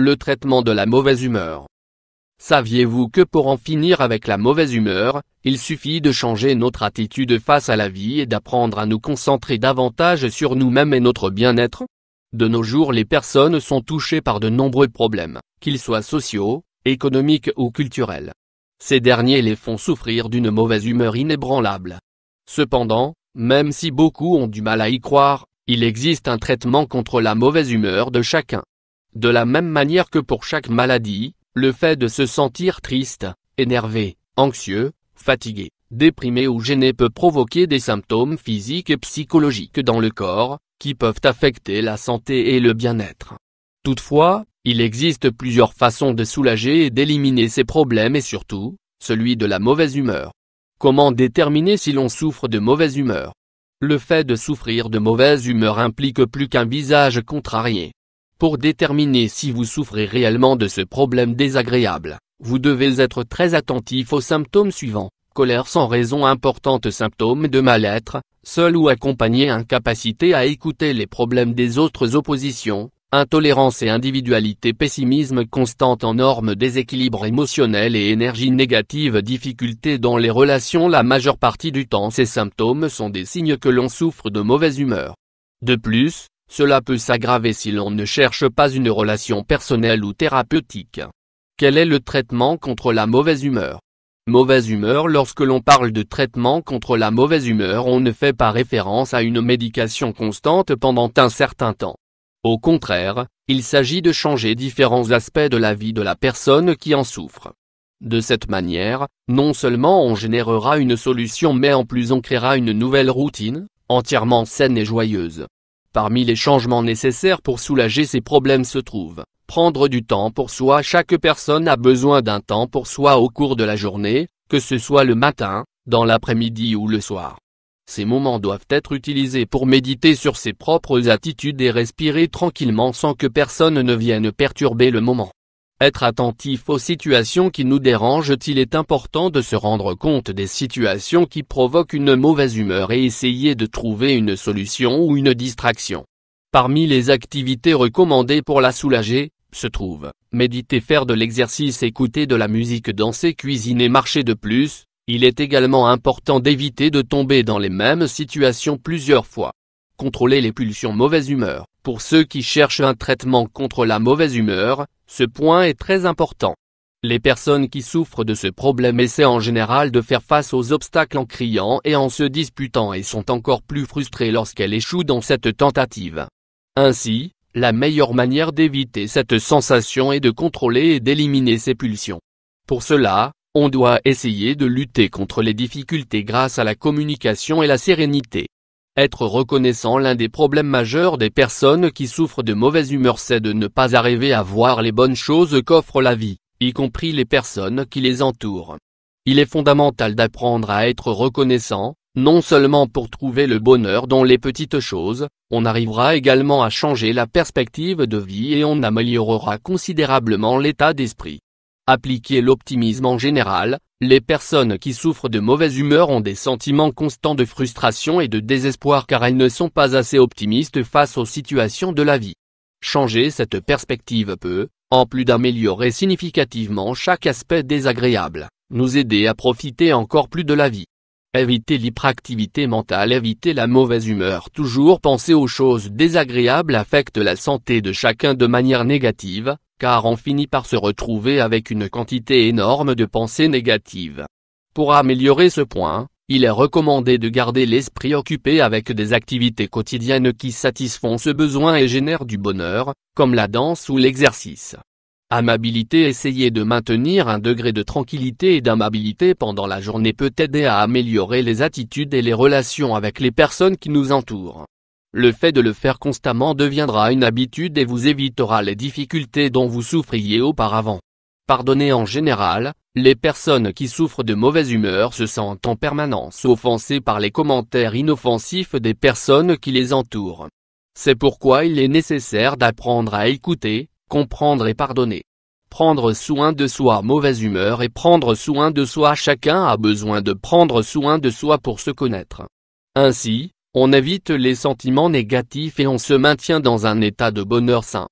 le traitement de la mauvaise humeur. Saviez-vous que pour en finir avec la mauvaise humeur, il suffit de changer notre attitude face à la vie et d'apprendre à nous concentrer davantage sur nous-mêmes et notre bien-être De nos jours les personnes sont touchées par de nombreux problèmes, qu'ils soient sociaux, économiques ou culturels. Ces derniers les font souffrir d'une mauvaise humeur inébranlable. Cependant, même si beaucoup ont du mal à y croire, il existe un traitement contre la mauvaise humeur de chacun. De la même manière que pour chaque maladie, le fait de se sentir triste, énervé, anxieux, fatigué, déprimé ou gêné peut provoquer des symptômes physiques et psychologiques dans le corps, qui peuvent affecter la santé et le bien-être. Toutefois, il existe plusieurs façons de soulager et d'éliminer ces problèmes et surtout, celui de la mauvaise humeur. Comment déterminer si l'on souffre de mauvaise humeur Le fait de souffrir de mauvaise humeur implique plus qu'un visage contrarié, pour déterminer si vous souffrez réellement de ce problème désagréable, vous devez être très attentif aux symptômes suivants. Colère sans raison importante symptômes de mal-être, seul ou accompagné incapacité à écouter les problèmes des autres oppositions, intolérance et individualité pessimisme constante en normes déséquilibre émotionnel et énergie négative difficulté dans les relations la majeure partie du temps ces symptômes sont des signes que l'on souffre de mauvaise humeur. De plus, cela peut s'aggraver si l'on ne cherche pas une relation personnelle ou thérapeutique. Quel est le traitement contre la mauvaise humeur Mauvaise humeur Lorsque l'on parle de traitement contre la mauvaise humeur on ne fait pas référence à une médication constante pendant un certain temps. Au contraire, il s'agit de changer différents aspects de la vie de la personne qui en souffre. De cette manière, non seulement on générera une solution mais en plus on créera une nouvelle routine, entièrement saine et joyeuse. Parmi les changements nécessaires pour soulager ces problèmes se trouve prendre du temps pour soi. Chaque personne a besoin d'un temps pour soi au cours de la journée, que ce soit le matin, dans l'après-midi ou le soir. Ces moments doivent être utilisés pour méditer sur ses propres attitudes et respirer tranquillement sans que personne ne vienne perturber le moment. Être attentif aux situations qui nous dérangent, il est important de se rendre compte des situations qui provoquent une mauvaise humeur et essayer de trouver une solution ou une distraction. Parmi les activités recommandées pour la soulager, se trouve méditer, faire de l'exercice, écouter de la musique, danser, cuisiner, marcher de plus, il est également important d'éviter de tomber dans les mêmes situations plusieurs fois. Contrôler les pulsions mauvaise humeur. Pour ceux qui cherchent un traitement contre la mauvaise humeur, ce point est très important. Les personnes qui souffrent de ce problème essaient en général de faire face aux obstacles en criant et en se disputant et sont encore plus frustrées lorsqu'elles échouent dans cette tentative. Ainsi, la meilleure manière d'éviter cette sensation est de contrôler et d'éliminer ces pulsions. Pour cela, on doit essayer de lutter contre les difficultés grâce à la communication et la sérénité. Être reconnaissant L'un des problèmes majeurs des personnes qui souffrent de mauvaise humeur c'est de ne pas arriver à voir les bonnes choses qu'offre la vie, y compris les personnes qui les entourent. Il est fondamental d'apprendre à être reconnaissant, non seulement pour trouver le bonheur dans les petites choses, on arrivera également à changer la perspective de vie et on améliorera considérablement l'état d'esprit. Appliquer l'optimisme en général, les personnes qui souffrent de mauvaise humeur ont des sentiments constants de frustration et de désespoir car elles ne sont pas assez optimistes face aux situations de la vie. Changer cette perspective peut, en plus d'améliorer significativement chaque aspect désagréable, nous aider à profiter encore plus de la vie. Éviter l'hyperactivité mentale, éviter la mauvaise humeur, toujours penser aux choses désagréables affecte la santé de chacun de manière négative, car on finit par se retrouver avec une quantité énorme de pensées négatives. Pour améliorer ce point, il est recommandé de garder l'esprit occupé avec des activités quotidiennes qui satisfont ce besoin et génèrent du bonheur, comme la danse ou l'exercice. Amabilité Essayer de maintenir un degré de tranquillité et d'amabilité pendant la journée peut aider à améliorer les attitudes et les relations avec les personnes qui nous entourent. Le fait de le faire constamment deviendra une habitude et vous évitera les difficultés dont vous souffriez auparavant. Pardonner en général, les personnes qui souffrent de mauvaise humeur se sentent en permanence offensées par les commentaires inoffensifs des personnes qui les entourent. C'est pourquoi il est nécessaire d'apprendre à écouter, comprendre et pardonner. Prendre soin de soi mauvaise humeur et prendre soin de soi chacun a besoin de prendre soin de soi pour se connaître. Ainsi, on évite les sentiments négatifs et on se maintient dans un état de bonheur sain.